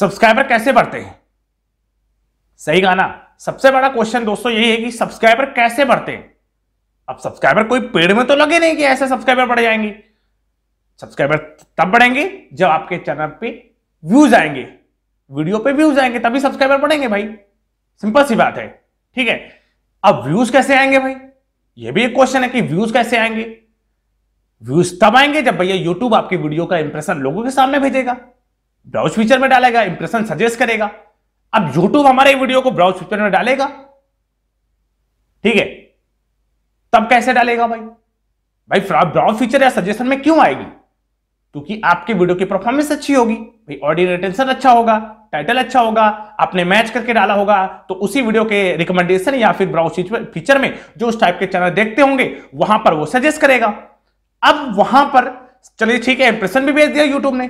subscriber कैसे बढ़ते हैं सही गाना सबसे बड़ा क्वेश्चन दोस्तों यही है कि सब्सक्राइबर कैसे बढ़ते हैं अब सब्सक्राइबर कोई पेड़ में तो लगे नहीं कि ऐसे सब्सक्राइबर बढ़ जाएंगे सब्सक्राइबर तब बढ़ेंगे जब आपके चैनल पे व्यूज आएंगे वीडियो पे व्यूज आएंगे तभी सब्सक्राइबर बढ़ेंगे भाई सिंपल सी बात है ठीक है अब व्यूज कैसे आएंगे भाई ये भी एक क्वेश्चन है कि व्यूज कैसे आएंगे व्यूज तब आएंगे जब भैया यूट्यूब आपकी वीडियो का इंप्रेशन लोगों के सामने भेजेगा ब्राउज फीचर में डालेगा इंप्रेशन सजेस्ट करेगा अब यूट्यूब हमारे वीडियो को ब्राउज फीचर में डालेगा ठीक है तब कैसे डालेगा भाई भाई ब्राउज फीचर या सजेशन में क्यों आएगी क्योंकि आपके वीडियो की परफॉर्मेंस अच्छी होगी भाई ऑडियो रिटेंशन अच्छा होगा टाइटल अच्छा होगा आपने मैच करके डाला होगा तो उसी वीडियो के रिकमेंडेशन या फिर ब्राउज फीचर में जो उस टाइप के चैनल देखते होंगे वहां पर वो सजेस्ट करेगा अब वहां पर चलिए ठीक है इंप्रेशन भी भेज दिया यूट्यूब ने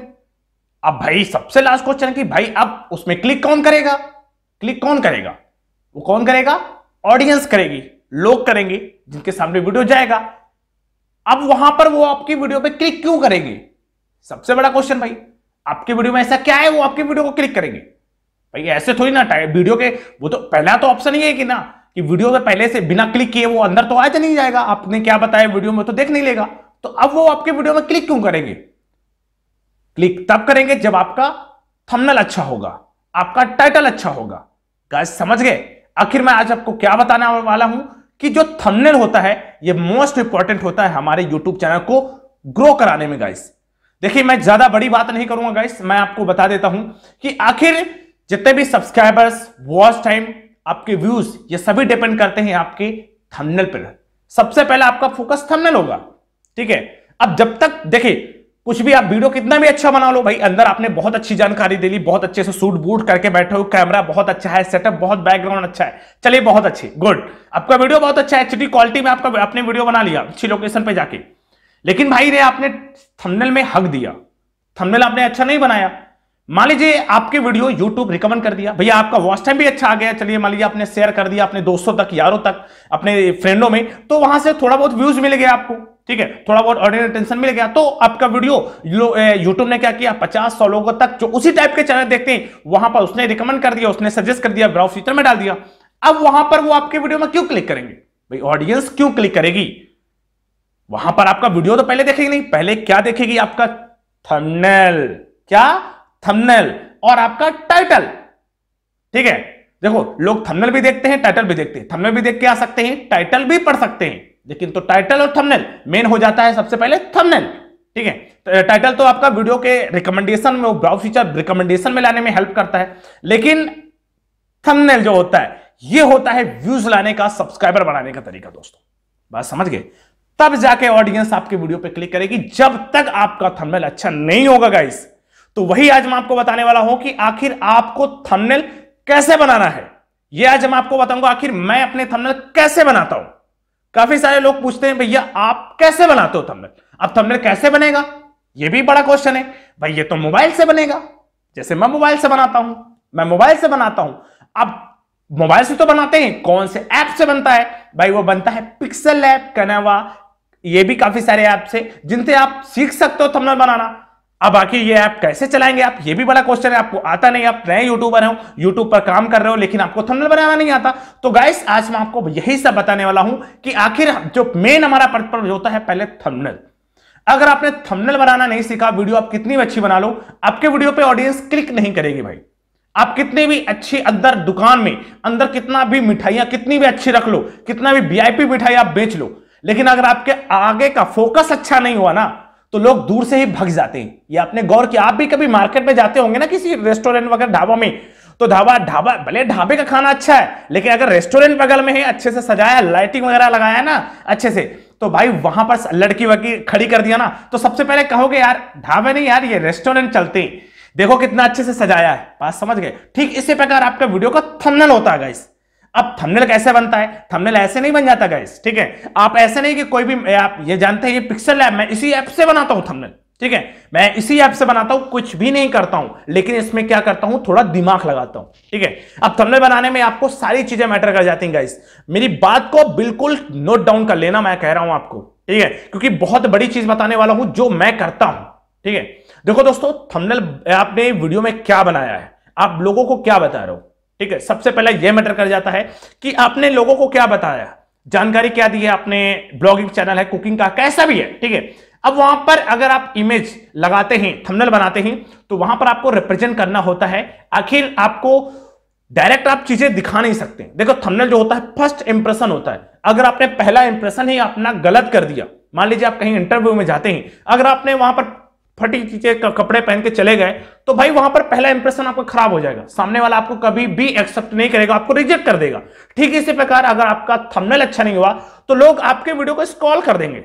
अब भाई सबसे लास्ट क्वेश्चन है कि भाई अब उसमें क्लिक कौन करेगा क्लिक कौन करेगा वो कौन करेगा ऑडियंस करेगी लोग करेंगे जिनके सामने वीडियो जाएगा अब वहां पर वो आपकी वीडियो पे क्लिक क्यों करेंगे सबसे बड़ा क्वेश्चन भाई आपकी वीडियो में ऐसा क्या है वो आपकी वीडियो को क्लिक करेंगे भाई ऐसे थोड़ी ना टाइम वीडियो के वो तो पहला तो ऑप्शन ही है कि ना कि वीडियो में पहले से बिना क्लिक किए वो अंदर तो आ जा नहीं जाएगा आपने क्या बताया वीडियो में तो देख नहीं लेगा तो अब वो आपके वीडियो में क्लिक क्यों करेंगे क्लिक तब करेंगे जब आपका थंबनेल अच्छा होगा आपका टाइटल अच्छा होगा गाइस समझ गए आखिर मैं आज आपको क्या बताने वाला हूं कि जो थंबनेल होता है ये मोस्ट इंपॉर्टेंट होता है हमारे यूट्यूब चैनल को ग्रो कराने में गाइस देखिए मैं ज्यादा बड़ी बात नहीं करूंगा गाइस मैं आपको बता देता हूं कि आखिर जितने भी सब्सक्राइबर्स वॉच टाइम आपके व्यूज ये सभी डिपेंड करते हैं आपके थंबनेल पर सबसे पहले आपका फोकस थंबनेल होगा ठीक है अब जब तक देखिए कुछ भी आप वीडियो कितना भी अच्छा बना लो भाई अंदर आपने बहुत अच्छी जानकारी दे ली बहुत अच्छे से सूट बूट करके बैठे हो कैमरा बहुत अच्छा है सेटअप बहुत बैकग्राउंड अच्छा है चलिए बहुत अच्छी गुड आपका वीडियो बहुत अच्छा है एच क्वालिटी में आपका आपने वीडियो बना लिया अच्छी लोकेशन पर जाके लेकिन भाई ने आपने थमनल में हक दिया थंबनेल आपने अच्छा नहीं बनाया मान लीजिए आपके वीडियो यूट्यूब रिकमेंड कर दिया भैया आपका वॉच टाइम भी अच्छा आ गया चलिए मान लीजिए आपने शेयर कर दिया अपने दोस्तों तक यारों तक अपने फ्रेंडों में तो वहां से थोड़ा बहुत व्यूज मिल गया आपको ठीक है थोड़ा बहुत ऑडियंस टेंशन मिल गया तो आपका वीडियो यूट्यूब ने क्या किया पचास सौ लोगों तक जो उसी टाइप के चैनल देखते हैं वहां पर उसने रिकमेंड कर दिया उसने सजेस्ट कर दिया ब्राउ फीचर में डाल दिया अब वहां पर वो आपके वीडियो में क्यों क्लिक करेंगे भाई ऑडियंस क्यों क्लिक करेगी वहां पर आपका वीडियो तो पहले देखेगी नहीं पहले क्या देखेगी आपका थमनेल क्या थमनेल और आपका टाइटल ठीक है देखो लोग थमनेल भी देखते हैं टाइटल भी देखते हैं थमनेल भी देख के आ सकते हैं टाइटल भी पढ़ सकते हैं लेकिन तो टाइटल और थंबनेल मेन हो जाता है सबसे पहले थंबनेल ठीक है टाइटल तो, तो आपका वीडियो के रिकमेंडेशन में ब्राउज फीचर रिकमेंडेशन में लाने में हेल्प करता है लेकिन थंबनेल जो होता है ये होता है व्यूज लाने का सब्सक्राइबर बनाने का तरीका दोस्तों बात समझ गए तब जाके ऑडियंस आपके वीडियो पे क्लिक करेगी जब तक आपका थंबनेल अच्छा नहीं होगा गाइस तो वही आज मैं आपको बताने वाला हूं कि आखिर आपको थंबनेल कैसे बनाना है यह आज मैं आपको बताऊंगा आखिर मैं अपने थंबनेल कैसे बनाता हूं काफी सारे लोग पूछते हैं भैया आप कैसे बनाते हो थंबनेल अब थंबनेल कैसे बनेगा ये भी बड़ा क्वेश्चन है भाई ये तो मोबाइल से बनेगा जैसे मैं मोबाइल से बनाता हूं मैं मोबाइल से बनाता हूं अब मोबाइल से तो बनाते हैं कौन से ऐप से बनता है भाई वो बनता है पिक्सल ऐप कनेवा ये भी काफी सारे ऐप्स है जिनसे आप सीख सकते हो थंबनेल बनाना अब आखिर ये ऐप कैसे चलाएंगे आप ये भी बड़ा क्वेश्चन है आपको आता नहीं आप नए यूट्यूबर हो यूट्यूब पर काम कर रहे हो लेकिन आपको थंबनेल बनाना नहीं आता तो गाइस आज मैं आपको यही सब बताने वाला हूं कि आखिर जो मेन हमारा पर्पज होता है पहले थंबनेल अगर आपने थंबनेल बनाना नहीं सीखा वीडियो आप कितनी भी अच्छी बना लो आपके वीडियो पर ऑडियंस क्लिक नहीं करेगी भाई आप कितने भी अच्छी अंदर दुकान में अंदर कितना भी मिठाइयां कितनी भी अच्छी रख लो कितना भी वी मिठाई आप बेच लो लेकिन अगर आपके आगे का फोकस अच्छा नहीं हुआ ना तो लोग दूर से ही भग जाते हैं ये आपने गौर किया आप भी कभी मार्केट में जाते होंगे ना किसी रेस्टोरेंट वगैरह ढाबा में तो ढाबा ढाबा भले ढाबे का खाना अच्छा है लेकिन अगर रेस्टोरेंट बगल में है अच्छे से सजाया लाइटिंग वगैरह लगाया ना अच्छे से तो भाई वहां पर लड़की वकी खड़ी कर दिया ना तो सबसे पहले कहोगे यार ढाबे नहीं यार ये रेस्टोरेंट चलते देखो कितना अच्छे से सजाया है बात समझ गए ठीक इसी प्रकार आपका वीडियो का थंबनेल होता है गाइस अब थंबनेल कैसे बनता है थंबनेल ऐसे नहीं बन जाता गाइस ठीक है आप ऐसे नहीं कि कोई भी आप ये जानते हैं ये पिक्सल ऐप मैं इसी ऐप से बनाता हूं थंबनेल ठीक है मैं इसी ऐप से बनाता हूं कुछ भी नहीं करता हूं लेकिन इसमें क्या करता हूं थोड़ा दिमाग लगाता हूं ठीक है अब थंबनेल बनाने में आपको सारी चीजें मैटर कर जाती हैं गाइस मेरी बात को बिल्कुल नोट डाउन कर लेना मैं कह रहा हूं आपको ठीक है क्योंकि बहुत बड़ी चीज बताने वाला हूं जो मैं करता हूं ठीक है देखो दोस्तों थमनल आपने वीडियो में क्या बनाया है आप लोगों को क्या बता रहे हो ठीक है सबसे पहले यह मैटर कर जाता है कि आपने लोगों को क्या बताया जानकारी क्या दी है आपने ब्लॉगिंग चैनल है कुकिंग का कैसा भी है ठीक है अब वहां पर अगर आप इमेज लगाते हैं थंबनेल बनाते हैं तो वहां पर आपको रिप्रेजेंट करना होता है आखिर आपको डायरेक्ट आप चीजें दिखा नहीं सकते देखो थंबनेल जो होता है फर्स्ट इंप्रेशन होता है अगर आपने पहला इंप्रेशन ही अपना गलत कर दिया मान लीजिए आप कहीं इंटरव्यू में जाते हैं अगर आपने वहां पर फटी चीजे कपड़े पहन के चले गए तो भाई वहां पर पहला इंप्रेशन आपका खराब हो जाएगा सामने वाला आपको कभी भी एक्सेप्ट नहीं करेगा आपको रिजेक्ट कर देगा ठीक इसी प्रकार अगर आपका थंबनेल अच्छा नहीं हुआ तो लोग आपके वीडियो को स्कॉल कर देंगे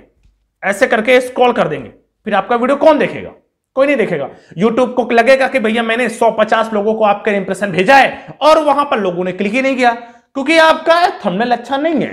ऐसे करके स्कॉल कर देंगे फिर आपका वीडियो कौन देखेगा कोई नहीं देखेगा यूट्यूब को लगेगा कि भैया मैंने 150 लोगों को आपका इंप्रेशन भेजा है और वहां पर लोगों ने क्लिक ही नहीं किया क्योंकि आपका थंबनेल अच्छा नहीं है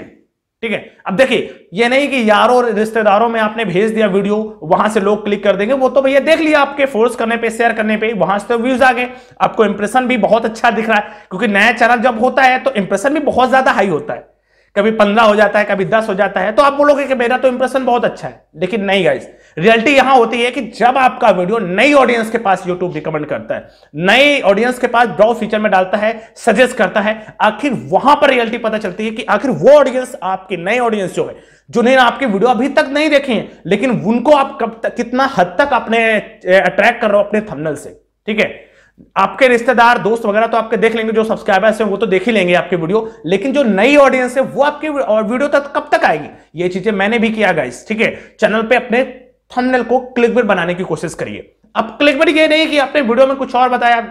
ठीक है अब देखिए ये नहीं कि यारों रिश्तेदारों में आपने भेज दिया वीडियो वहां से लोग क्लिक कर देंगे वो तो भैया देख लिया आपके फोर्स करने पे शेयर करने पे वहां से तो व्यूज आ गए आपको इंप्रेशन भी बहुत अच्छा दिख रहा है क्योंकि नया चैनल जब होता है तो इंप्रेशन भी बहुत ज्यादा हाई होता है कभी पंद्रह हो जाता है कभी दस हो जाता है तो आप बोलोगे कि मेरा तो इंप्रेशन बहुत अच्छा है लेकिन नहीं गाइस रियलिटी यहां होती है कि जब आपका वीडियो नई ऑडियंस के पास यूट्यूब रिकमेंड करता है नई ऑडियंस के पास ड्रॉ फीचर में डालता है सजेस्ट करता है आखिर वहां पर रियलिटी पता चलती है कि आखिर वो ऑडियंस आपके नए ऑडियंस जो है जिन्हें आपकी वीडियो अभी तक नहीं देखे हैं लेकिन उनको आप कब तक कितना हद तक अपने अट्रैक्ट eh, कर रहे हो अपने थमनल से ठीक है आपके रिश्तेदार दोस्त वगैरह तो आपके देख लेंगे जो सब्सक्राइबर्स हैं वो तो देख ही लेंगे आपकी वीडियो लेकिन जो नई ऑडियंस है वो आपकी वीडियो तक कब तक आएगी ये चीजें मैंने भी किया गाइस ठीक है चैनल पे अपने थंबनेल को क्लिक बनाने की कोशिश करिए अब क्लिक ये नहीं कि आपने वीडियो में कुछ और बताया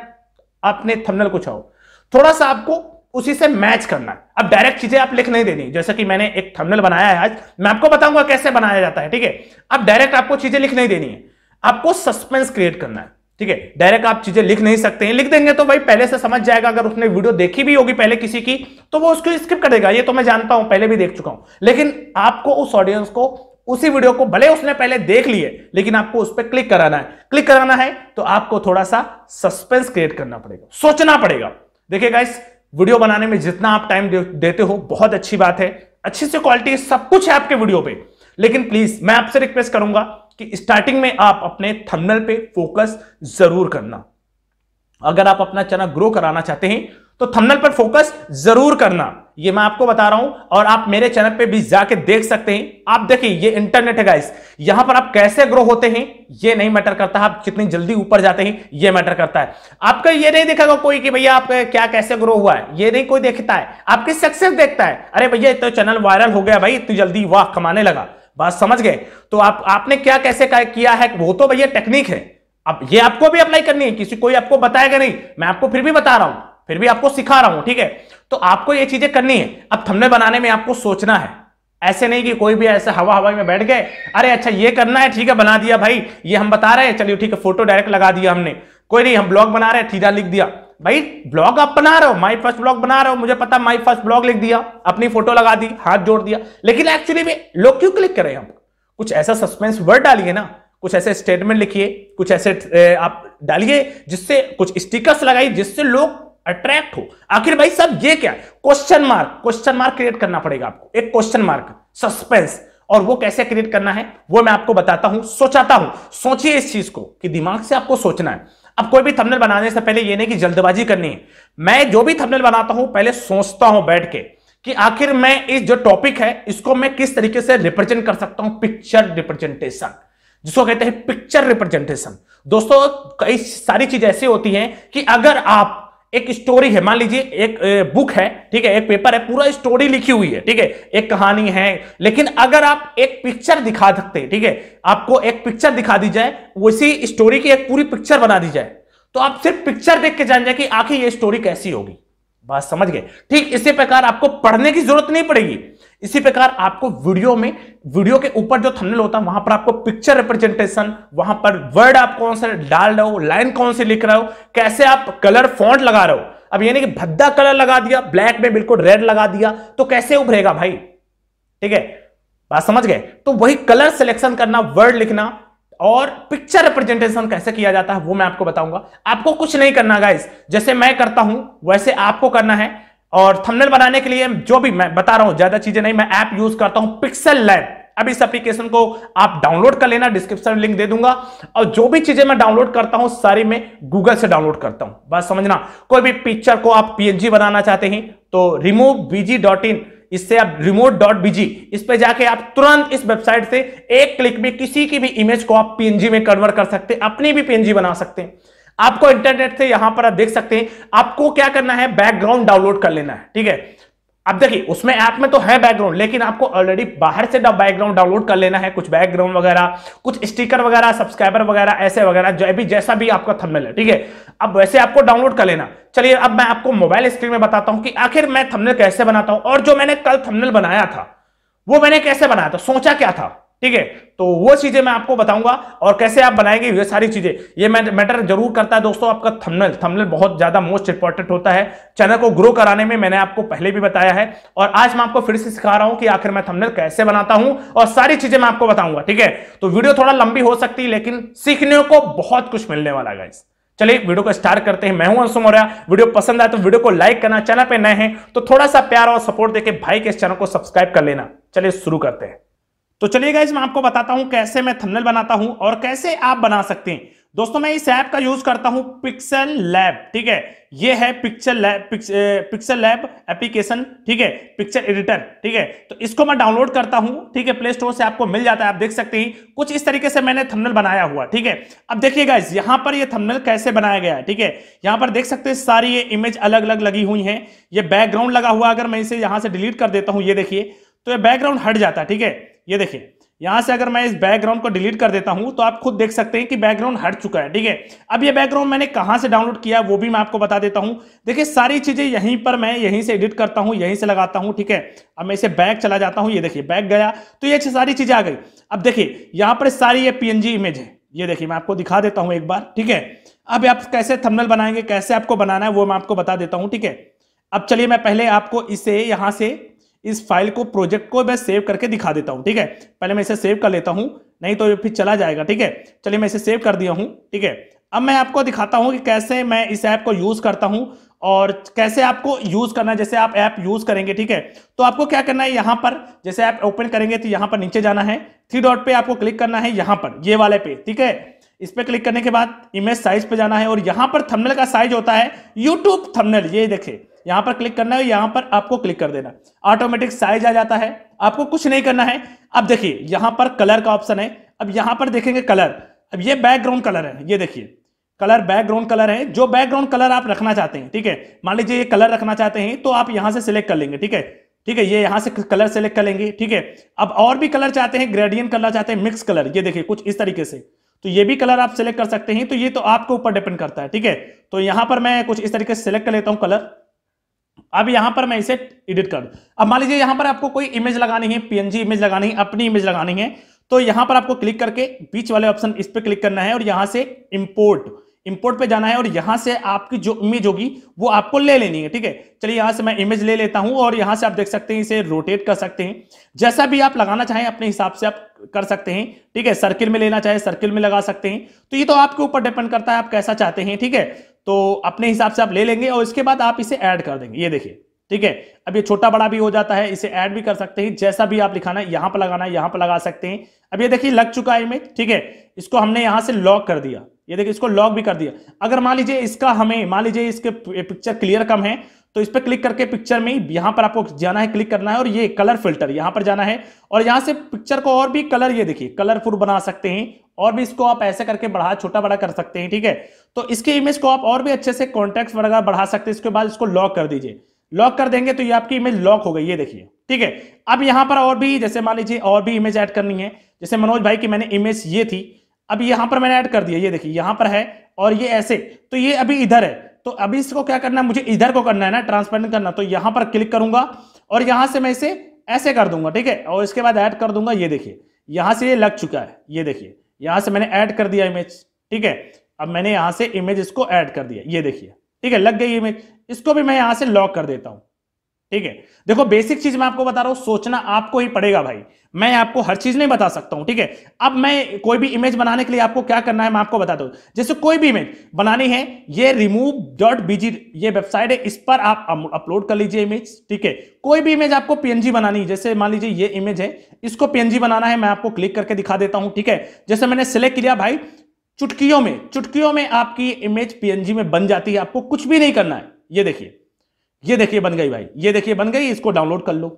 आपने थमनल कुछ और थोड़ा सा आपको उसी से मैच करना है अब डायरेक्ट चीजें आप लिख नहीं देनी जैसे कि मैंने एक थमनल बनाया है आज मैं आपको बताऊंगा कैसे बनाया जाता है ठीक है अब डायरेक्ट आपको चीजें लिख नहीं देनी है आपको सस्पेंस क्रिएट करना है ठीक है डायरेक्ट आप चीजें लिख नहीं सकते हैं लिख देंगे तो भाई पहले से समझ जाएगा अगर उसने वीडियो देखी भी होगी पहले किसी की तो वो उसको स्किप कर देगा ये तो मैं जानता हूं पहले भी देख चुका हूं लेकिन आपको उस ऑडियंस को उसी वीडियो को भले उसने पहले देख लिए लेकिन आपको उस पर क्लिक कराना है क्लिक कराना है तो आपको थोड़ा सा सस्पेंस क्रिएट करना पड़ेगा सोचना पड़ेगा देखिए इस वीडियो बनाने में जितना आप टाइम देते हो बहुत अच्छी बात है अच्छी से क्वालिटी सब कुछ है आपके वीडियो पे लेकिन प्लीज मैं आपसे रिक्वेस्ट करूंगा कि स्टार्टिंग में आप अपने थंबनेल पे फोकस जरूर करना अगर आप अपना चैनल ग्रो कराना चाहते हैं तो थंबनेल पर फोकस जरूर करना ये मैं आपको बता रहा हूं और आप मेरे चैनल पे भी जाके देख सकते हैं आप देखिए ये इंटरनेट है गाइस यहां पर आप कैसे ग्रो होते हैं ये नहीं मैटर करता आप कितनी जल्दी ऊपर जाते हैं ये मैटर करता है आपका ये नहीं देखेगा कोई कि भैया आप क्या कैसे ग्रो हुआ है ये नहीं कोई देखता है आपकी सक्सेस देखता है अरे भैया तो चैनल वायरल हो गया भाई इतनी जल्दी वाह कमाने लगा बात समझ गए तो आप आपने क्या कैसे किया है वो तो भैया टेक्निक है अब ये आपको भी अप्लाई करनी है किसी कोई आपको बताएगा नहीं मैं आपको फिर भी बता रहा हूं फिर भी आपको सिखा रहा हूं ठीक है तो आपको ये चीजें करनी है अब थमने बनाने में आपको सोचना है ऐसे नहीं कि कोई भी ऐसे हवा हवाई में बैठ गए अरे अच्छा ये करना है ठीक है बना दिया भाई ये हम बता रहे हैं चलिए ठीक है फोटो डायरेक्ट लगा दिया हमने कोई नहीं हम ब्लॉग बना रहे हैं सीधा लिख दिया भाई ब्लॉग आप बना रहे हो माई फर्स्ट ब्लॉग बना रहे हो मुझे पता माई फर्स्ट ब्लॉग लिख दिया अपनी फोटो लगा दी हाथ जोड़ दिया लेकिन एक्चुअली में लोग क्यों क्लिक करें हम कुछ ऐसा सस्पेंस वर्ड डालिए ना कुछ ऐसे स्टेटमेंट लिखिए कुछ ऐसे आप डालिए जिससे कुछ स्टिकर्स लगाइए जिससे लोग अट्रैक्ट हो आखिर भाई सब ये क्या question mark question mark create करना पड़ेगा आपको एक क्वेश्चन मार्क सस्पेंस और वो कैसे क्रिएट करना है वो मैं आपको बताता हूं सोचाता हूं सोचिए इस चीज को कि दिमाग से आपको सोचना है अब कोई भी थंबनेल बनाने से पहले ये नहीं कि जल्दबाजी करनी है मैं जो भी थंबनेल बनाता हूं पहले सोचता हूं बैठ के कि आखिर मैं इस जो टॉपिक है इसको मैं किस तरीके से रिप्रेजेंट कर सकता हूं पिक्चर रिप्रेजेंटेशन जिसको कहते हैं पिक्चर रिप्रेजेंटेशन दोस्तों कई सारी चीज ऐसी होती है कि अगर आप एक स्टोरी है मान लीजिए एक बुक है ठीक है एक पेपर है पूरा स्टोरी लिखी हुई है ठीक है एक कहानी है लेकिन अगर आप एक पिक्चर दिखा सकते हैं ठीक है आपको एक पिक्चर दिखा दी जाए वैसी स्टोरी की एक पूरी पिक्चर बना दी जाए तो आप सिर्फ पिक्चर देख के जान जाए कि आखिर ये स्टोरी कैसी होगी बात समझ गए ठीक इसी प्रकार आपको पढ़ने की जरूरत नहीं पड़ेगी इसी प्रकार आपको वीडियो में वीडियो के ऊपर जो थंबनेल होता है वहां पर आपको पिक्चर रिप्रेजेंटेशन वहां पर वर्ड आप कौन सा डाल रहे हो लाइन कौन सी लिख रहे हो कैसे आप कलर फॉन्ट लगा रहे हो अब यानी कि भद्दा कलर लगा दिया ब्लैक में बिल्कुल रेड लगा दिया तो कैसे उभरेगा भाई ठीक है बात समझ गए तो वही कलर सिलेक्शन करना वर्ड लिखना और पिक्चर रिप्रेजेंटेशन कैसे किया जाता है वो मैं आपको बताऊंगा आपको कुछ नहीं करना गाइस जैसे मैं करता हूं वैसे आपको करना है और थंबनेल बनाने के लिए जो भी मैं बता रहा हूं ज्यादा चीजें नहीं मैं ऐप यूज करता हूं पिक्सल लैब अब इस एप्लीकेशन को आप डाउनलोड कर लेना डिस्क्रिप्शन लिंक दे दूंगा और जो भी चीजें मैं डाउनलोड करता हूं सारी मैं गूगल से डाउनलोड करता हूं बस समझना कोई भी पिक्चर को आप पीएनजी बनाना चाहते हैं तो रिमूव बीजी डॉट इन इससे आप रिमोट डॉट बीजी इस पर जाके आप तुरंत इस वेबसाइट से एक क्लिक में किसी की भी इमेज को आप पीएनजी में कन्वर्ट कर सकते हैं अपनी भी पीएनजी बना सकते हैं आपको इंटरनेट से यहां पर आप देख सकते हैं आपको क्या करना है बैकग्राउंड डाउनलोड कर लेना है ठीक है अब देखिए उसमें ऐप में तो है बैकग्राउंड लेकिन आपको ऑलरेडी बाहर से बैकग्राउंड डाउनलोड कर लेना है कुछ बैकग्राउंड वगैरह कुछ स्टिकर वगैरह सब्सक्राइबर वगैरह ऐसे वगैरह जो भी जैसा भी आपका थंबनेल है ठीक है अब वैसे आपको डाउनलोड कर लेना चलिए अब मैं आपको मोबाइल स्क्रीन में बताता हूं कि आखिर मैं थमनल कैसे बनाता हूं और जो मैंने कल थमनल बनाया था वो मैंने कैसे बनाया था सोचा क्या था ठीक है तो वो चीजें मैं आपको बताऊंगा और कैसे आप बनाएंगे ये सारी चीजें ये मैटर जरूर करता है दोस्तों आपका थंबनेल थंबनेल बहुत ज्यादा मोस्ट इंपॉर्टेंट होता है चैनल को ग्रो कराने में मैंने आपको पहले भी बताया है और आज मैं आपको फिर से सिखा रहा हूं कि आखिर मैं थंबनेल कैसे बनाता हूं और सारी चीजें मैं आपको बताऊंगा ठीक है तो वीडियो थोड़ा लंबी हो सकती है लेकिन सीखने को बहुत कुछ मिलने वाला है चलिए वीडियो को स्टार्ट करते हैं मैं हूं अंशु मौर्या वीडियो पसंद आए तो वीडियो को लाइक करना चैनल पर नए हैं तो थोड़ा सा प्यार और सपोर्ट देकर भाई के इस चैनल को सब्सक्राइब कर लेना चलिए शुरू करते हैं तो चलिएगा इसमें आपको बताता हूं कैसे मैं थंबनेल बनाता हूं और कैसे आप बना सकते हैं दोस्तों मैं इस ऐप का यूज करता हूं पिक्सल लैब ठीक है ये है picture lab pixel lab application ठीक है पिक्चर एडिटर ठीक है तो इसको मैं डाउनलोड करता हूं ठीक है प्ले स्टोर से आपको मिल जाता है आप देख सकते हैं कुछ इस तरीके से मैंने थंबनेल बनाया हुआ ठीक है अब देखिएगा यहां पर ये थंबनेल कैसे बनाया गया है ठीक है यहां पर देख सकते हैं सारी ये इमेज अलग अलग लगी हुई है ये बैकग्राउंड लगा हुआ अगर मैं इसे यहां से डिलीट कर देता हूं ये देखिए तो ये बैकग्राउंड हट जाता है ठीक है ये देखिए यहां से अगर मैं इस बैकग्राउंड को डिलीट कर देता हूं तो आप खुद देख सकते हैं कि बैकग्राउंड हट चुका है ठीक है अब ये बैकग्राउंड मैंने कहां से डाउनलोड किया वो भी मैं आपको बता देता हूं देखिए सारी चीजें यहीं पर मैं यहीं से एडिट करता हूं यहीं से लगाता हूं ठीक है अब मैं इसे बैक चला जाता हूं ये देखिए बैक गया तो ये सारी चीजें आ गई अब देखिए यहां पर सारी ये पीएनजी इमेज है ये देखिए मैं आपको दिखा देता हूं एक बार ठीक है अब आप कैसे थमनल बनाएंगे कैसे आपको बनाना है वो मैं आपको बता देता हूं ठीक है अब चलिए मैं पहले आपको इसे यहां से इस फाइल को प्रोजेक्ट को मैं सेव करके दिखा देता हूँ ठीक है पहले मैं इसे सेव कर लेता हूँ नहीं तो ये फिर चला जाएगा ठीक है चलिए मैं इसे सेव कर दिया हूँ ठीक है अब मैं आपको दिखाता हूँ कि कैसे मैं इस ऐप को यूज़ करता हूँ और कैसे आपको यूज करना है जैसे आप ऐप यूज करेंगे ठीक है तो आपको क्या करना है यहाँ पर जैसे ऐप ओपन करेंगे तो यहाँ पर नीचे जाना है थ्री डॉट पे आपको क्लिक करना है यहाँ पर ये वाले पे ठीक है इस पर क्लिक करने के बाद इमेज साइज पे जाना है और यहाँ पर थंबनेल का साइज होता है यूट्यूब थंबनेल ये देखे यहां पर क्लिक करना है यहां पर आपको क्लिक कर देना ऑटोमेटिक साइज आ जाता है आपको कुछ नहीं करना है अब देखिए यहां पर कलर का ऑप्शन है अब यहां पर देखेंगे कलर अब ये बैकग्राउंड कलर है ये देखिए कलर बैकग्राउंड कलर है जो बैकग्राउंड कलर आप रखना चाहते हैं ठीक है मान लीजिए ये कलर रखना चाहते हैं तो आप यहां से सिलेक्ट कर लेंगे ठीक है ठीक है ये यहां से कलर सेलेक्ट कर लेंगे ठीक है अब और भी कलर चाहते हैं ग्रेडियंट कलर चाहते हैं मिक्स कलर ये देखिए कुछ इस तरीके से तो ये भी कलर आप सेलेक्ट कर सकते हैं तो ये तो आपके ऊपर डिपेंड करता है ठीक है तो यहां पर मैं कुछ इस तरीके से सिलेक्ट कर लेता हूं कलर अब यहां पर मैं इसे एडिट कर अब मान लीजिए यहां पर आपको कोई इमेज लगानी है पीएनजी इमेज लगानी है अपनी इमेज लगानी है तो यहां पर आपको क्लिक करके बीच वाले ऑप्शन इस पर क्लिक करना है और यहां से इंपोर्ट इंपोर्ट पे जाना है और यहां से आपकी जो इमेज होगी वो आपको ले लेनी है ठीक है चलिए यहां से मैं इमेज ले लेता हूं और यहां से आप देख सकते हैं इसे रोटेट कर सकते हैं जैसा भी आप लगाना चाहें अपने हिसाब से आप कर सकते हैं ठीक है सर्किल में लेना चाहे सर्किल में लगा सकते हैं तो ये तो आपके ऊपर डिपेंड करता है आप कैसा चाहते हैं ठीक है तो अपने हिसाब से आप ले लेंगे और इसके बाद आप इसे ऐड कर देंगे ये देखिए ठीक है अब ये छोटा बड़ा भी हो जाता है इसे ऐड भी कर सकते हैं जैसा भी आप लिखाना है यहां पर लगाना है यहां पर लगा सकते हैं अब ये देखिए लग चुका है इमेज ठीक है इसको हमने यहां से लॉक कर दिया ये देखिए इसको लॉक भी कर दिया अगर मान लीजिए इसका हमें मान लीजिए इसके पिक्चर क्लियर कम है तो इस पर क्लिक करके पिक्चर में ही पर आपको जाना है क्लिक करना है और ये कलर फिल्टर यहां पर जाना है और यहाँ से पिक्चर को और भी कलर ये देखिए कलरफुल बना सकते हैं और भी इसको आप ऐसे करके बढ़ा छोटा बड़ा कर सकते हैं ठीक है तो इसके इमेज को आप और भी अच्छे से कॉन्टेक्ट वगैरह बढ़ा सकते हैं इसके बाद इसको लॉक कर दीजिए लॉक कर देंगे तो ये आपकी इमेज लॉक हो गई ये देखिए ठीक है अब यहाँ पर और भी जैसे मान लीजिए और भी इमेज ऐड करनी है जैसे मनोज भाई की मैंने इमेज ये थी अब यहाँ पर मैंने ऐड कर दिया ये देखिए यहाँ पर है और ये ऐसे तो ये अभी इधर है तो अभी इसको क्या करना है मुझे इधर को करना है ना ट्रांसपेरेंट करना तो यहां पर क्लिक करूंगा और यहां से मैं इसे ऐसे कर दूंगा ठीक है और इसके बाद ऐड कर दूंगा ये देखिए यहां से ये लग चुका है ये देखिए यहां से मैंने ऐड कर दिया इमेज ठीक है अब मैंने यहां से इमेज इसको ऐड कर दिया ये देखिए ठीक है लग गई इमेज इसको भी मैं यहां से लॉक कर देता हूं ठीक है देखो बेसिक चीज मैं आपको बता रहा हूं सोचना आपको ही पड़ेगा भाई मैं आपको हर चीज नहीं बता सकता हूं ठीक है अब मैं कोई भी इमेज बनाने के लिए आपको क्या करना है मैं आपको बता दू जैसे कोई भी इमेज बनानी है ये रिमूव डॉट बीजी ये वेबसाइट है इस पर आप अपलोड कर लीजिए इमेज ठीक है कोई भी इमेज आपको पीएनजी बनानी है जैसे मान लीजिए ये इमेज है इसको पीएनजी बनाना है मैं आपको क्लिक करके दिखा देता हूं ठीक है जैसे मैंने सिलेक्ट किया भाई चुटकियों में चुटकियों में आपकी इमेज पीएनजी में बन जाती है आपको कुछ भी नहीं करना है ये देखिए ये देखिए बन गई भाई ये देखिए बन गई इसको डाउनलोड कर लो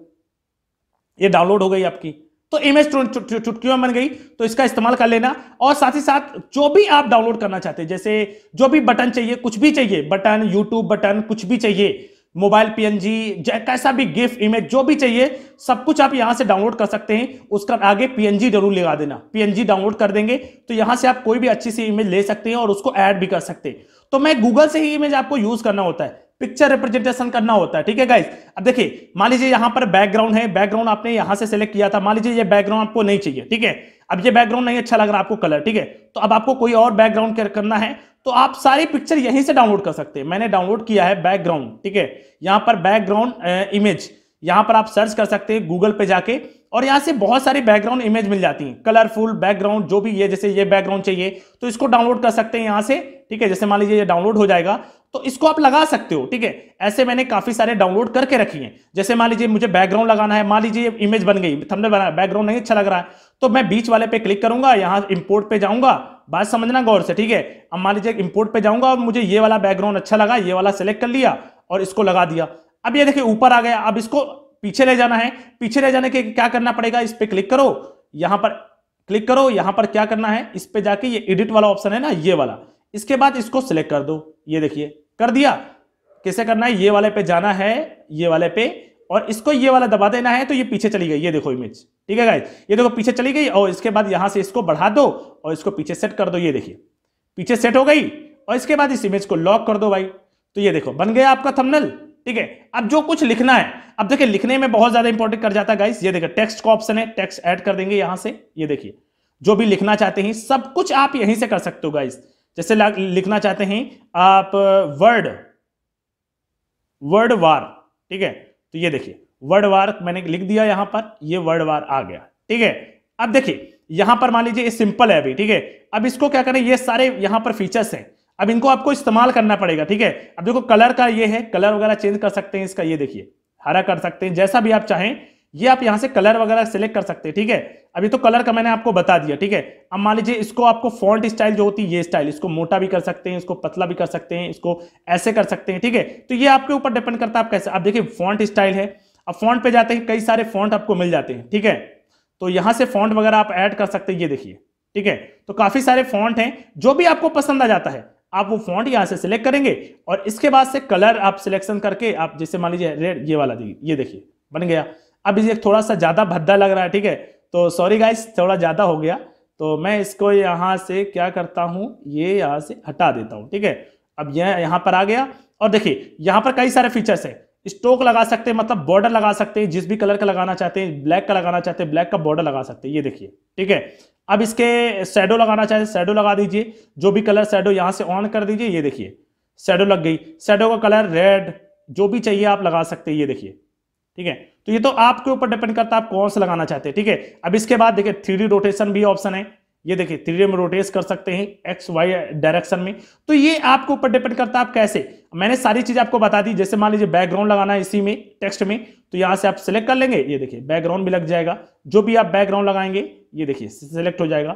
ये डाउनलोड हो गई आपकी तो इमेज चुटकियों बन गई तो इसका इस्तेमाल कर लेना और साथ ही साथ जो भी आप डाउनलोड करना चाहते हैं जैसे जो भी बटन चाहिए कुछ भी चाहिए बटन यूट्यूब बटन कुछ भी चाहिए मोबाइल पीएनजी कैसा भी गिफ इमेज जो भी चाहिए सब कुछ आप यहां से डाउनलोड कर सकते हैं उसका आगे पीएनजी जरूर लगा देना पीएनजी डाउनलोड कर देंगे तो यहां से आप कोई भी अच्छी सी इमेज ले सकते हैं और उसको ऐड भी कर सकते हैं तो मैं गूगल से ही इमेज आपको यूज करना होता है पिक्चर रिप्रेजेंटेशन करना होता है ठीक है गाइस अब देखिए मान लीजिए यहां पर बैकग्राउंड है बैकग्राउंड आपने यहां से सिलेक्ट किया था मान लीजिए ये बैकग्राउंड आपको नहीं चाहिए ठीक है अब ये बैकग्राउंड नहीं अच्छा लग रहा आपको कलर ठीक है तो अब आपको कोई और बैकग्राउंड करना है तो आप सारी पिक्चर यहीं से डाउनलोड कर सकते हैं मैंने डाउनलोड किया है बैकग्राउंड ठीक है यहां पर बैकग्राउंड इमेज यहां पर आप सर्च कर सकते हैं गूगल पे जाके और यहां से बहुत सारी बैकग्राउंड इमेज मिल जाती हैं कलरफुल बैकग्राउंड जो भी ये जैसे ये बैकग्राउंड चाहिए तो इसको डाउनलोड कर सकते हैं यहां से ठीक है जैसे मान लीजिए ये डाउनलोड हो जाएगा तो इसको आप लगा सकते हो ठीक है ऐसे मैंने काफी सारे डाउनलोड करके रखी हैं जैसे मान लीजिए मुझे बैकग्राउंड लगाना है मान लीजिए इमेज बन गई थंबनेल बना बैकग्राउंड नहीं अच्छा लग रहा है तो मैं बीच वाले पे क्लिक करूंगा यहां इंपोर्ट पे जाऊंगा बात समझना गौर से ठीक है अब मान लीजिए इंपोर्ट पे जाऊंगा और मुझे ये वाला बैकग्राउंड अच्छा लगा ये वाला सेलेक्ट कर लिया और इसको लगा दिया अब ये देखिए ऊपर आ गया अब इसको पीछे ले जाना है पीछे ले जाने के क्या करना पड़ेगा इस पर क्लिक करो यहां पर क्लिक करो यहां पर क्या करना है इस पर जाके ये एडिट वाला ऑप्शन है ना ये वाला इसके बाद इसको सिलेक्ट कर दो ये देखिए कर दिया कैसे करना है ये वाले पे जाना है ये वाले पे और इसको ये वाला दबा देना है तो ये पीछे चली गई ये देखो इमेज ठीक है गाइज ये देखो पीछे चली गई और इसके बाद यहां से इसको बढ़ा दो और इसको पीछे सेट कर दो ये देखिए पीछे सेट हो गई और इसके बाद इस इमेज को लॉक कर दो भाई तो ये देखो बन गया आपका थंबनेल ठीक है अब जो कुछ लिखना है अब देखिए लिखने में बहुत ज्यादा इंपॉर्टेंट कर जाता है गाइस ये देखिए टेक्स्ट का ऑप्शन है टेक्स्ट ऐड कर देंगे यहां से ये देखिए जो भी लिखना चाहते हैं सब कुछ आप यहीं से कर सकते हो गाइस जैसे लिखना चाहते हैं आप वर्ड वर्ड वार ठीक है तो ये देखिए वर्ड वार मैंने लिख दिया यहां पर ये वर्ड वार आ गया ठीक है अब देखिए यहां पर मान लीजिए ये सिंपल है अभी ठीक है अब इसको क्या करें ये सारे यहां पर फीचर्स हैं अब इनको आपको इस्तेमाल करना पड़ेगा ठीक है अब देखो कलर का ये है कलर वगैरह चेंज कर सकते हैं इसका ये देखिए हरा कर सकते हैं जैसा भी आप चाहें ये आप यहां से कलर वगैरह सेलेक्ट कर सकते हैं ठीक है अभी तो कलर का मैंने आपको बता दिया ठीक है अब मान लीजिए इसको आपको फॉन्ट स्टाइल जो होती है ये स्टाइल इसको मोटा भी कर सकते हैं इसको पतला भी कर सकते हैं इसको ऐसे कर सकते हैं ठीक है तो ये आपके ऊपर डिपेंड करता है आप कैसे आप देखिए फॉन्ट स्टाइल है अब फॉन्ट पे जाते हैं कई सारे फॉन्ट आपको मिल जाते हैं ठीक है तो यहां से फॉन्ट वगैरह आप ऐड कर सकते हैं ये देखिए ठीक है तो काफी सारे फॉन्ट हैं जो भी आपको पसंद आ जाता है आप वो फॉन्ट यहां से सिलेक्ट करेंगे और इसके बाद से कलर आप सिलेक्शन करके आप जैसे मान लीजिए रेड ये वाला ये देखिए बन गया अब ये थोड़ा सा ज़्यादा भद्दा लग रहा है ठीक है तो सॉरी गाइस थोड़ा ज़्यादा हो गया तो मैं इसको यहाँ से क्या करता हूँ ये यहाँ से हटा देता हूँ ठीक है अब यह यहाँ पर आ गया और देखिए यहाँ पर कई सारे फीचर्स हैं स्टोक लगा सकते हैं मतलब बॉर्डर लगा सकते हैं जिस भी कलर का लगाना चाहते हैं ब्लैक का लगाना चाहते हैं ब्लैक का बॉर्डर लगा सकते हैं ये देखिए ठीक है अब इसके शेडो लगाना चाहते हैं शेडो लगा दीजिए जो भी कलर शेडो यहाँ से ऑन कर दीजिए ये देखिए शेडो लग गई शेडो का कलर रेड जो भी चाहिए आप लगा सकते हैं ये देखिए ठीक है तो ये तो आपके ऊपर डिपेंड करता है आप कौन सा लगाना चाहते हैं ठीक है अब इसके बाद देखिए थ्री रोटेशन भी ऑप्शन है ये देखिए थ्री में रोटेट कर सकते हैं एक्स वाई डायरेक्शन में तो ये आपके ऊपर डिपेंड करता है आप कैसे मैंने सारी चीज आपको बता दी जैसे मान लीजिए बैकग्राउंड लगाना है इसी में टेक्स्ट में तो यहां से आप सिलेक्ट कर लेंगे ये देखिए बैकग्राउंड भी लग जाएगा जो भी आप बैकग्राउंड लगाएंगे ये देखिए सिलेक्ट हो जाएगा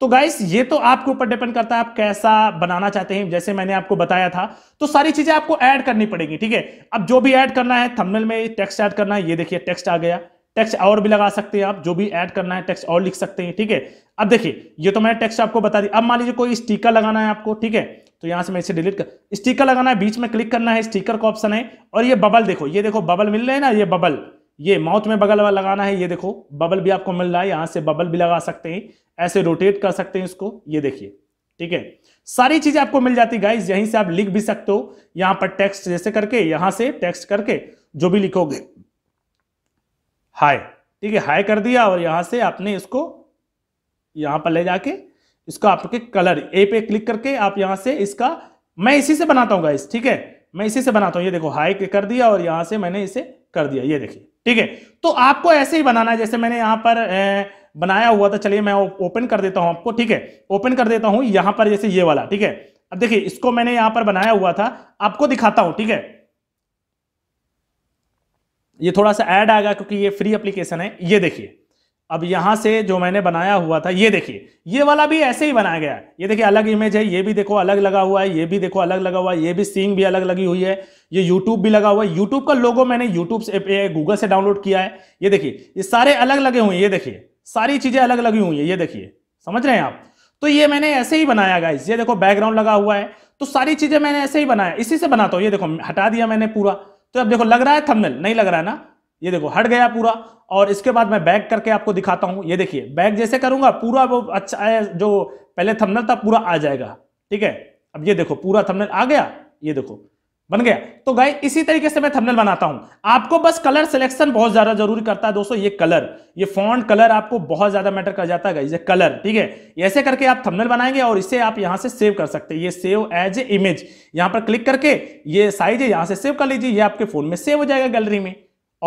तो गाइस ये तो आपके ऊपर डिपेंड करता है आप कैसा बनाना चाहते हैं जैसे मैंने आपको बताया था तो सारी चीजें आपको ऐड करनी पड़ेगी ठीक है अब जो भी ऐड करना है थंबनेल में टेक्स्ट ऐड करना है ये देखिए टेक्स्ट आ गया टैक्स और भी लगा सकते हैं आप जो भी ऐड करना है टैक्स और लिख सकते हैं ठीक है अब देखिए ये तो मैंने टैक्स आपको बता दी अब मान लीजिए कोई स्टिकर लगाना है आपको ठीक है तो यहां से मैं इसे डिलीट कर स्टिकर लगाना है बीच में क्लिक करना है स्टिकर का ऑप्शन है और ये बबल देखो ये देखो बबल मिल रहे हैं ना ये बबल ये माउथ में बगल लगाना है ये देखो बबल भी आपको मिल रहा है यहां से बबल भी लगा सकते हैं ऐसे रोटेट कर सकते हैं इसको ये देखिए ठीक है सारी चीजें आपको मिल जाती गाइज यहीं से आप लिख भी सकते हो यहाँ पर टेक्स्ट जैसे करके यहाँ से टेक्स्ट करके जो भी लिखोगे हाई ठीक है हाई कर दिया और यहाँ से आपने इसको यहाँ पर ले जाके इसको आपके कलर ए पे क्लिक करके आप यहाँ से इसका मैं इसी से बनाता हूँ गाइस ठीक है मैं इसी से बनाता हूँ ये देखो हाई कर दिया और यहाँ से मैंने इसे कर दिया ये देखिए ठीक है तो आपको ऐसे ही बनाना है जैसे मैंने यहाँ पर ए, बनाया हुआ था चलिए मैं ओपन कर देता हूँ आपको ठीक है ओपन कर देता हूँ यहाँ पर जैसे ये वाला ठीक है अब देखिए इसको मैंने यहाँ पर बनाया हुआ था आपको दिखाता हूँ ठीक है ये थोड़ा सा ऐड आएगा क्योंकि ये फ्री एप्लीकेशन है ये देखिए अब यहां से जो मैंने बनाया हुआ था ये देखिए ये वाला भी ऐसे ही बनाया गया है ये देखिए अलग इमेज है ये भी देखो अलग लगा हुआ है ये भी देखो अलग लगा हुआ है ये भी सींग भी अलग लगी हुई है ये यूट्यूब भी लगा हुआ है यूट्यूब का लोगो मैंने यूट्यूब से गूगल से डाउनलोड किया है ये देखिए ये सारे अलग लगे हुए हैं ये देखिए सारी चीजें अलग लगी हुई है ये देखिए समझ रहे हैं आप तो ये मैंने ऐसे ही बनाया गाइस ये देखो बैकग्राउंड लगा हुआ है तो सारी चीजें मैंने ऐसे ही बनाया इसी से बनाता हूँ ये देखो हटा दिया मैंने पूरा तो अब देखो लग रहा है थंबनेल नहीं लग रहा है ना ये देखो हट गया पूरा और इसके बाद मैं बैक करके आपको दिखाता हूं ये देखिए बैक जैसे करूंगा पूरा वो अच्छा जो पहले थंबनेल था पूरा आ जाएगा ठीक है अब ये देखो पूरा थंबनेल आ गया ये देखो बन गया तो गाय इसी तरीके से मैं थंबनेल बनाता हूं आपको बस कलर सिलेक्शन बहुत ज्यादा जरूरी करता है दोस्तों ये कलर ये फॉन्ट कलर आपको बहुत ज्यादा मैटर कर जाता है ये कलर ठीक है ऐसे करके आप थंबनेल बनाएंगे और इसे आप यहां से सेव कर सकते हैं ये सेव एज ए इमेज यहां पर क्लिक करके ये साइज है यहां से सेव कर लीजिए ये आपके फोन में सेव हो जाएगा गैलरी में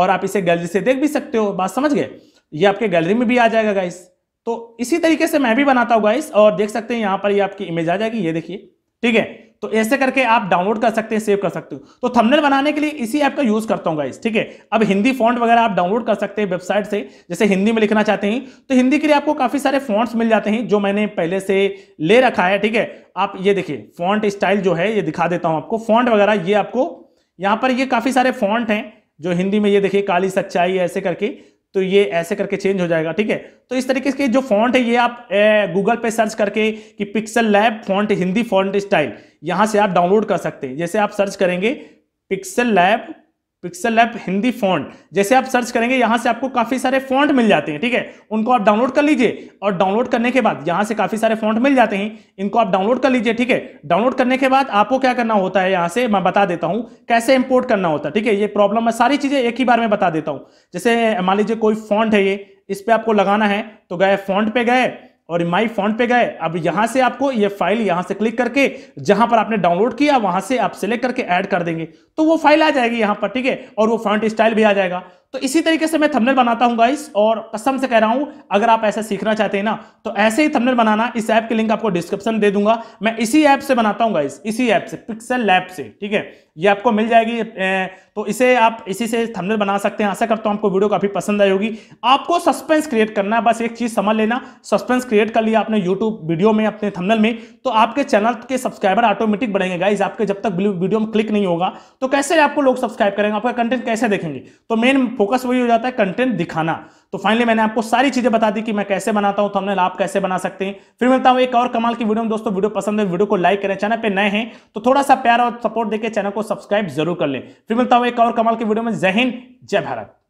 और आप इसे गैलरी से देख भी सकते हो बात समझ गए ये आपके गैलरी में भी आ जाएगा गाइस तो इसी तरीके से मैं भी बनाता हूँ गाइस और देख सकते हैं यहां पर ये आपकी इमेज आ जाएगी ये देखिए ठीक है तो ऐसे करके आप डाउनलोड कर सकते हैं सेव कर सकते हो तो थंबनेल बनाने के लिए इसी ऐप का यूज करता हूँ गाइस ठीक है अब हिंदी फॉन्ट वगैरह आप डाउनलोड कर सकते हैं वेबसाइट से जैसे हिंदी में लिखना चाहते हैं तो हिंदी के लिए आपको काफी सारे फॉन्ट्स मिल जाते हैं जो मैंने पहले से ले रखा है ठीक है आप ये देखिए फॉन्ट स्टाइल जो है ये दिखा देता हूँ आपको फॉन्ट वगैरह ये आपको यहाँ पर ये काफी सारे फॉन्ट हैं जो हिंदी में ये देखिए काली सच्चाई ऐसे करके तो ये ऐसे करके चेंज हो जाएगा ठीक है तो इस तरीके से जो फॉन्ट है ये आप गूगल पे सर्च करके कि pixel lab font Hindi font style यहां से आप डाउनलोड कर सकते हैं जैसे आप सर्च करेंगे pixel lab pixel app Hindi font जैसे आप सर्च करेंगे यहाँ से आपको काफी सारे फॉन्ट मिल जाते हैं ठीक है उनको आप डाउनलोड कर लीजिए और डाउनलोड करने के बाद यहाँ से काफी सारे फॉन्ट मिल जाते हैं इनको आप डाउनलोड कर लीजिए ठीक है डाउनलोड करने के बाद आपको क्या करना होता है यहाँ से मैं बता देता हूँ कैसे इंपोर्ट करना होता है ठीक है ये प्रॉब्लम है सारी चीजें एक ही बार में बता देता हूँ जैसे मान लीजिए कोई फॉन्ट है ये इस पर आपको लगाना है तो गए फॉन्ट पे गए और माई फॉन्ट पे गए अब यहां से आपको ये फाइल यहां से क्लिक करके जहां पर आपने डाउनलोड किया वहां से आप सिलेक्ट करके ऐड कर देंगे तो वो फाइल आ जाएगी यहां पर ठीक है और वो फॉन्ट स्टाइल भी आ जाएगा तो इसी तरीके से मैं थंबनेल बनाता हूं गाइस और कसम से कह रहा हूं अगर आप ऐसे सीखना चाहते हैं ना तो ऐसे ही थंबनेल बनाना इस ऐप के लिंक आपको डिस्क्रिप्शन दे दूंगा मैं इसी ऐप से बनाता हूं गाइस इसी ऐप से पिक्सल लैब से ठीक है ये आपको मिल जाएगी तो इसे आप इसी से थंबनेल बना सकते हैं ऐसा करता हूं आपको वीडियो काफी पसंद आई होगी आपको सस्पेंस क्रिएट करना है बस एक चीज समझ लेना सस्पेंस क्रिएट कर लिया आपने यूट्यूब वीडियो में अपने थंबनेल में तो आपके चैनल के सब्सक्राइबर ऑटोमेटिक बढ़ेंगे गाइज आपके जब तक वीडियो में क्लिक नहीं होगा तो कैसे आपको लोग सब्सक्राइब करेंगे आपका कंटेंट कैसे देखेंगे तो मेन फोकस वही हो जाता है कंटेंट दिखाना तो फाइनली मैंने आपको सारी चीजें बता दी कि मैं कैसे बनाता हूं थंबनेल आप कैसे बना सकते हैं फिर मिलता हूं एक और कमाल की वीडियो में दोस्तों वीडियो पसंद है वीडियो को लाइक करें चैनल पे नए हैं तो थोड़ा सा प्यार और सपोर्ट देकर चैनल को सब्सक्राइब जरूर कर लें फिर मिलता हूं एक और कमाल की वीडियो में जय हिंद जय भारत